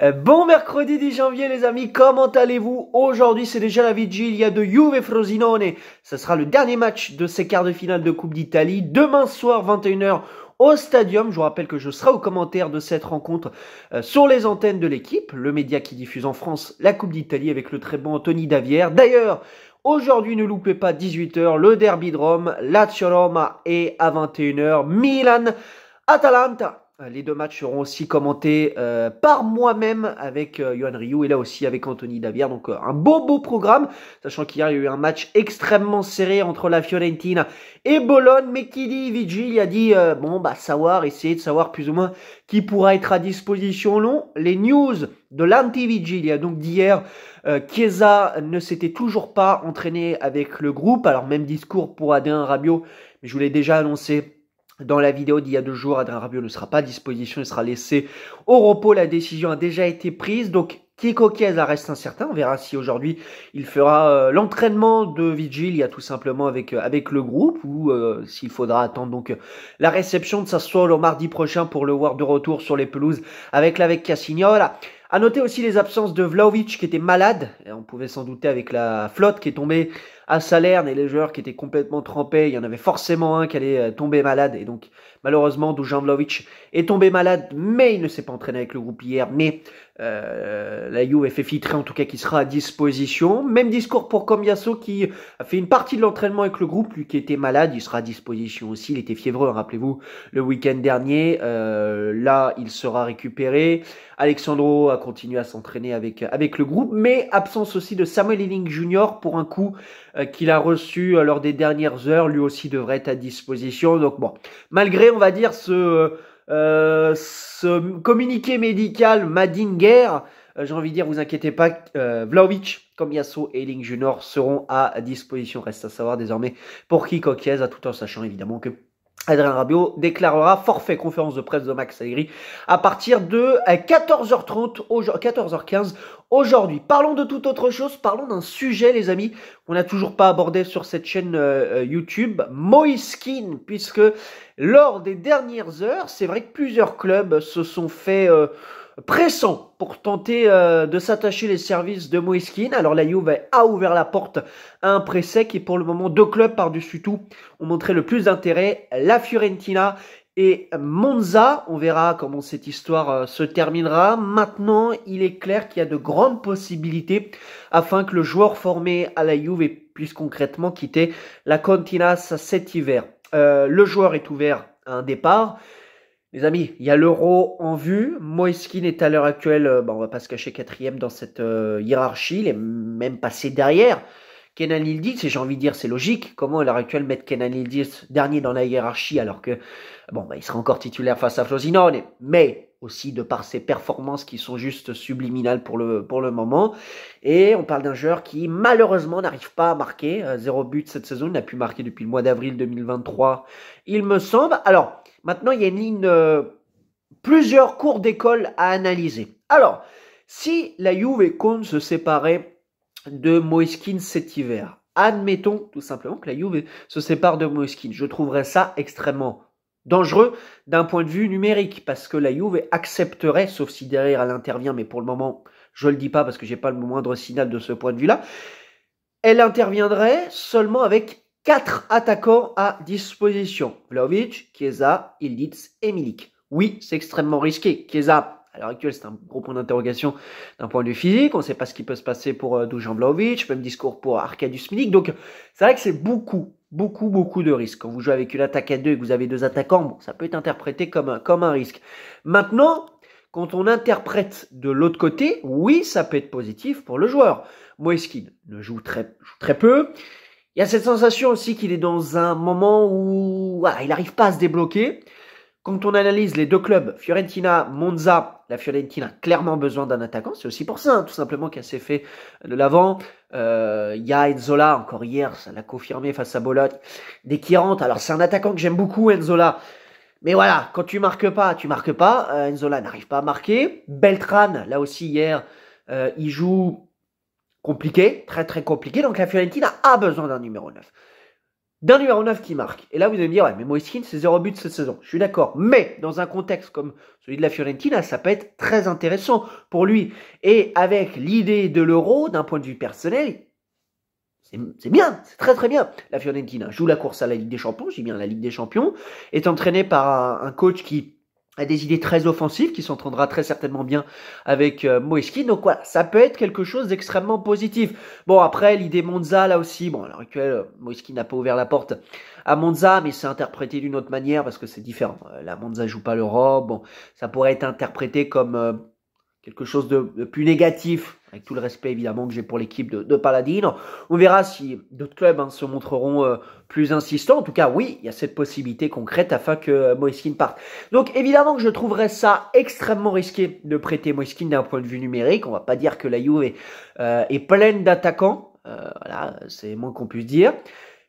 Euh, bon mercredi 10 janvier les amis, comment allez-vous Aujourd'hui c'est déjà la vigilia il y a de Juve Frosinone. Ce sera le dernier match de ces quarts de finale de Coupe d'Italie. Demain soir 21h au Stadium. Je vous rappelle que je serai au commentaire de cette rencontre euh, sur les antennes de l'équipe, le média qui diffuse en France la Coupe d'Italie avec le très bon Anthony Davier. D'ailleurs, Aujourd'hui, ne loupez pas 18h le derby de Rome, Lazio Roma et à 21h Milan Atalanta. Euh, les deux matchs seront aussi commentés euh, par moi-même avec euh, Yohan Ryu et là aussi avec Anthony Davier. Donc euh, un beau beau programme, sachant qu'hier il y a eu un match extrêmement serré entre la Fiorentina et Bologne. Mais qui dit Vigil a dit bon bah savoir, essayer de savoir plus ou moins qui pourra être à disposition long. Les news de lanti a donc d'hier, euh, Chiesa ne s'était toujours pas entraîné avec le groupe. Alors même discours pour Adrien Rabiot, mais je vous l'ai déjà annoncé dans la vidéo d'il y a deux jours, Adrien Rabiot ne sera pas à disposition, il sera laissé au repos. La décision a déjà été prise, donc Kiko a reste incertain. On verra si aujourd'hui il fera euh, l'entraînement de il y a tout simplement avec, euh, avec le groupe ou euh, s'il faudra attendre donc la réception de sa le mardi prochain pour le voir de retour sur les pelouses avec l'avec Cassignola. À noter aussi les absences de Vlaovic qui était malade. on pouvait s'en douter avec la flotte qui est tombée à Salerne et les joueurs qui étaient complètement trempés, il y en avait forcément un qui allait euh, tomber malade. Et donc, malheureusement, Dujan est tombé malade, mais il ne s'est pas entraîné avec le groupe hier. Mais euh, la Juve fait filtrer, en tout cas, qui sera à disposition. Même discours pour Combiasso qui a fait une partie de l'entraînement avec le groupe, lui qui était malade, il sera à disposition aussi. Il était fiévreux, hein, rappelez-vous, le week-end dernier. Euh, là, il sera récupéré. Alexandro a continué à s'entraîner avec, avec le groupe, mais absence aussi de Samuel Elling Jr. pour un coup euh, qu'il a reçu euh, lors des dernières heures, lui aussi devrait être à disposition. Donc bon, malgré, on va dire, ce, euh, communiqué médical Madinger, j'ai envie de dire, vous inquiétez pas, Vlaovic, comme et Link Junior seront à disposition. Reste à savoir désormais pour qui Kies, tout en sachant évidemment que Adrien Rabiot déclarera forfait conférence de presse de Max Allegri à partir de 14h30, 14h15 Aujourd'hui, parlons de toute autre chose, parlons d'un sujet les amis qu'on n'a toujours pas abordé sur cette chaîne euh, euh, YouTube, Moiskin, puisque lors des dernières heures, c'est vrai que plusieurs clubs se sont fait euh, pressants pour tenter de s'attacher les services de Moiskin. Alors la Juve a ouvert la porte à un pressé qui, et pour le moment deux clubs par-dessus tout ont montré le plus d'intérêt, la Fiorentina et Monza, on verra comment cette histoire euh, se terminera. Maintenant, il est clair qu'il y a de grandes possibilités afin que le joueur formé à la Juve puisse concrètement quitter la Continas cet hiver. Euh, le joueur est ouvert à un départ. Les amis, il y a l'euro en vue. Moeskin est à l'heure actuelle, euh, bah, on ne va pas se cacher quatrième dans cette hiérarchie. Il est même passé derrière Kenan Yildiz, et j'ai envie de dire, c'est logique. Comment à l'heure actuelle mettre Kenan Yildiz dernier dans la hiérarchie alors que, bon, bah, il sera encore titulaire face à Frosinone, mais aussi de par ses performances qui sont juste subliminales pour le, pour le moment. Et on parle d'un joueur qui malheureusement n'arrive pas à marquer. Euh, zéro but cette saison, il n'a pu marquer depuis le mois d'avril 2023, il me semble. Alors, maintenant, il y a une ligne, euh, plusieurs cours d'école à analyser. Alors, si la Juve et Kohn se séparaient de Moeskin cet hiver. Admettons tout simplement que la Juve se sépare de Moeskin. Je trouverais ça extrêmement dangereux d'un point de vue numérique parce que la Juve accepterait, sauf si derrière elle intervient, mais pour le moment je ne le dis pas parce que je n'ai pas le moindre signal de ce point de vue-là, elle interviendrait seulement avec quatre attaquants à disposition. Vlaovic, Chiesa, Ildiz et Milik. Oui, c'est extrêmement risqué. Chiesa l'heure actuelle, c'est un gros point d'interrogation d'un point de vue physique. On ne sait pas ce qui peut se passer pour euh, Dujan Vlaovic, même discours pour Arkadius Milik. Donc, c'est vrai que c'est beaucoup, beaucoup, beaucoup de risques. Quand vous jouez avec une attaque à deux et que vous avez deux attaquants, ça peut être interprété comme un, comme un risque. Maintenant, quand on interprète de l'autre côté, oui, ça peut être positif pour le joueur. Moeskin ne joue très, très peu. Il y a cette sensation aussi qu'il est dans un moment où il n'arrive pas à se débloquer. Quand on analyse les deux clubs, Fiorentina, Monza, la Fiorentina a clairement besoin d'un attaquant. C'est aussi pour ça, hein, tout simplement, qu'elle s'est fait de l'avant. Euh, il y a Enzola, encore hier, ça l'a confirmé face à Bologne. des qu'il alors c'est un attaquant que j'aime beaucoup, Enzola. Mais voilà, quand tu marques pas, tu marques pas. Euh, Enzola n'arrive pas à marquer. Beltran, là aussi hier, euh, il joue compliqué, très très compliqué. Donc la Fiorentina a besoin d'un numéro 9 d'un numéro 9 qui marque. Et là, vous allez me dire, ouais, mais Moïskine, c'est zéro but cette saison. Je suis d'accord. Mais dans un contexte comme celui de la Fiorentina, ça peut être très intéressant pour lui. Et avec l'idée de l'euro, d'un point de vue personnel, c'est bien, c'est très très bien. La Fiorentina joue la course à la Ligue des Champions, j'ai bien la Ligue des Champions, est entraînée par un coach qui a des idées très offensives qui s'entendra très certainement bien avec euh, Donc voilà, ça peut être quelque chose d'extrêmement positif. Bon, après, l'idée Monza, là aussi, bon, à l'heure actuelle, euh, n'a pas ouvert la porte à Monza, mais c'est interprété d'une autre manière parce que c'est différent. Euh, la Monza joue pas l'Europe, bon, ça pourrait être interprété comme euh, quelque chose de plus négatif avec tout le respect évidemment que j'ai pour l'équipe de, de, Paladine. On verra si d'autres clubs hein, se montreront euh, plus insistants. En tout cas, oui, il y a cette possibilité concrète afin que euh, parte. Donc évidemment que je trouverais ça extrêmement risqué de prêter Moeskin d'un point de vue numérique. On va pas dire que la Juve est, euh, pleine d'attaquants. Euh, voilà, c'est moins qu'on puisse dire.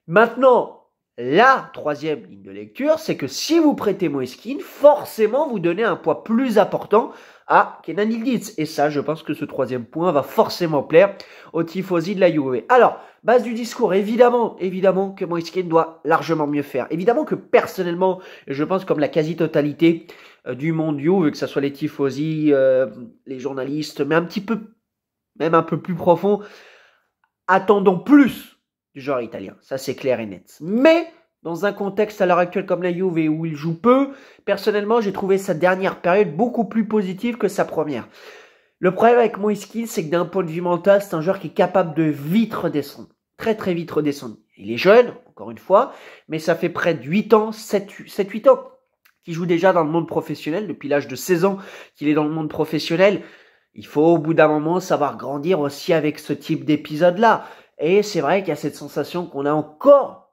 Maintenant, la troisième ligne de lecture, c'est que si vous prêtez Moeskin, forcément vous donnez un poids plus important à Kenan Ildiz. Et ça, je pense que ce troisième point va forcément plaire aux tifosi de la Juve. Alors, base du discours, évidemment, évidemment que Ken doit largement mieux faire. Évidemment que personnellement, je pense comme la quasi-totalité euh, du monde Juve, que ce soit les tifosi, euh, les journalistes, mais un petit peu, même un peu plus profond, attendons plus du genre italien. Ça, c'est clair et net. Mais dans un contexte à l'heure actuelle comme la Juve où il joue peu, personnellement, j'ai trouvé sa dernière période beaucoup plus positive que sa première. Le problème avec Moïskine, c'est que d'un point de vue mental, c'est un joueur qui est capable de vite redescendre. Très très vite redescendre. Il est jeune, encore une fois, mais ça fait près de 8 ans, 7-8 ans qu'il joue déjà dans le monde professionnel, depuis l'âge de 16 ans qu'il est dans le monde professionnel. Il faut au bout d'un moment savoir grandir aussi avec ce type d'épisode-là. Et c'est vrai qu'il y a cette sensation qu'on a encore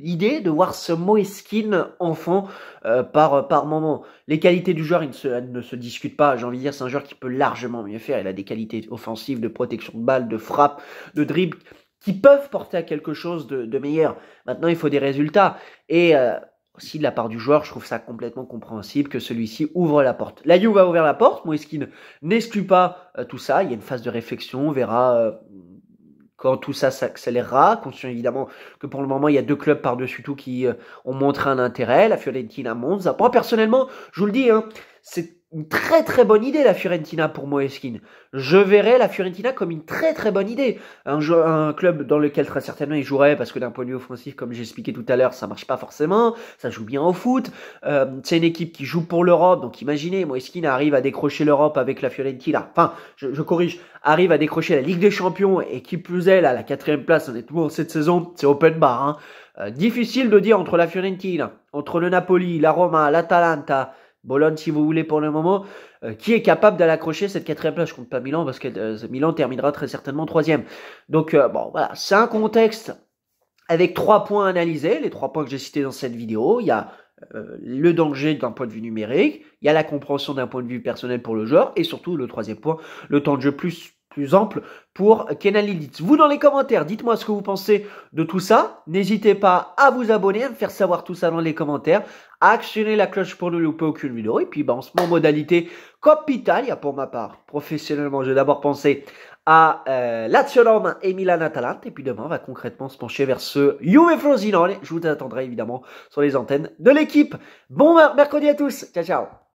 l'idée de voir ce Moeskin enfant euh, par, par moment. Les qualités du joueur, il ne se, ne se discutent pas. J'ai envie de dire, c'est un joueur qui peut largement mieux faire. Il a des qualités offensives, de protection de balle, de frappe, de dribble, qui peuvent porter à quelque chose de, meilleur. Maintenant, il faut des résultats. Et euh, aussi de la part du joueur, je trouve ça complètement compréhensible que celui-ci ouvre la porte. La You va ouvrir la porte, Moeskin n'exclut pas euh, tout ça, il y a une phase de réflexion, on verra quand tout ça s'accélérera, conscient évidemment que pour le moment il y a deux clubs par-dessus tout qui euh, ont montré un intérêt, la Fiorentina, Monza. Moi personnellement, je vous le dis, hein, c'est une très très bonne idée la Fiorentina pour Moeskin. Je verrais la Fiorentina comme une très très bonne idée. Un, club dans lequel très certainement il jouerait parce que d'un point de vue offensif, comme j'expliquais tout à l'heure, ça marche pas forcément. Ça joue bien au foot. Euh, c'est une équipe qui joue pour l'Europe. Donc imaginez, Moeskin arrive à décrocher l'Europe avec la Fiorentina. Enfin, je, corrige, arrive à décrocher la Ligue des Champions et qui plus est, là, la quatrième place, honnêtement, cette saison, c'est open bar. Hein. Euh, difficile de dire entre la Fiorentina, entre le Napoli, la Roma, l'Atalanta Bologne, si vous voulez, pour le moment, euh, qui est capable d'aller accrocher cette quatrième place Je compte pas Milan parce que euh, Milan terminera très certainement troisième. Donc euh, bon, voilà, c'est un contexte avec trois points analysés, les trois points que j'ai cités dans cette vidéo. Il y a le danger d'un point de vue numérique, il y a la compréhension d'un point de vue personnel pour le joueur, et surtout le troisième point, le temps de jeu plus plus ample pour Kenan Vous dans les commentaires, dites-moi ce que vous pensez de tout ça. N'hésitez pas à vous abonner, à me faire savoir tout ça dans les commentaires, à actionner la cloche pour ne louper aucune vidéo. Et puis bah, moment, modalité capitale modalité pour ma part. Professionnellement, j'ai d'abord pensé à euh, Lazio et Milan Atalante. Et puis demain, on va concrètement se pencher vers ce Juve Frosinone. Je vous attendrai évidemment sur les antennes de l'équipe. Bon mercredi à tous. Ciao, ciao.